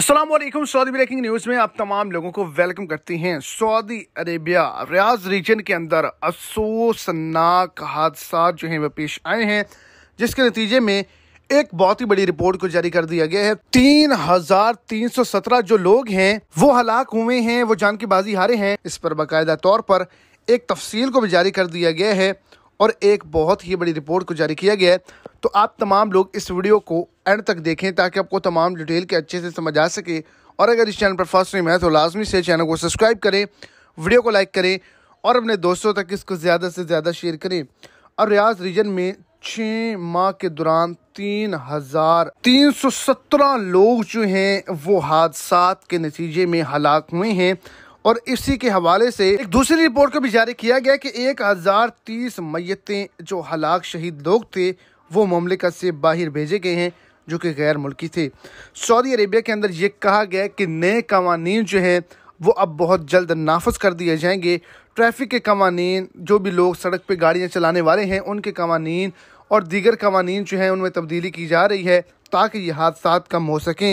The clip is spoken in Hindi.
असलम सऊदी ब्रेकिंग न्यूज़ में आप तमाम लोगों को वेलकम करती हैं सऊदी अरेबिया रियाज रीजन के अंदर अफसोसनाक हादसा जो हैं वह पेश आए हैं जिसके नतीजे में एक बहुत ही बड़ी रिपोर्ट को जारी कर दिया गया है तीन हजार तीन सौ सत्रह जो लोग हैं वो हलाक हुए हैं वो जान के बाजी हारे हैं इस पर बाकायदा तौर पर एक तफसील को भी जारी कर दिया गया है और एक बहुत ही बड़ी रिपोर्ट को जारी किया गया है तो आप तमाम लोग इस वीडियो को एंड तक देखें ताकि आपको तमाम डिटेल के अच्छे से समझ आ सके और अगर इस चैनल पर फर्स्ट टाइम है तो लाजमी से चैनल को सब्सक्राइब करें वीडियो को लाइक करें और अपने दोस्तों तक इसको ज़्यादा से ज़्यादा शेयर करें और रियाज रीजन में छः माह के दौरान तीन हज़ार तीन सौ सत्रह लोग जो हैं वो हादसा के नतीजे में हलाक हुए हैं और इसी के हवाले से एक दूसरी रिपोर्ट को भी जारी किया गया कि एक हज़ार तीस मैतें जो हलाक शहीद लोग थे वो ममलिकत से बाहर भेजे गए हैं जो कि गैर मुल्की थी सऊदी अरेबिया के अंदर ये कहा गया कि नए कवानी जो हैं वो अब बहुत जल्द नाफज कर दिए जाएंगे ट्रैफिक के कवानी जो भी लोग सड़क पर गाड़ियाँ चलाने वाले हैं उनके कवानी और दीगर कवानीन जो हैं उनमें तब्दीली की जा रही है ताकि ये हादसा कम हो सकें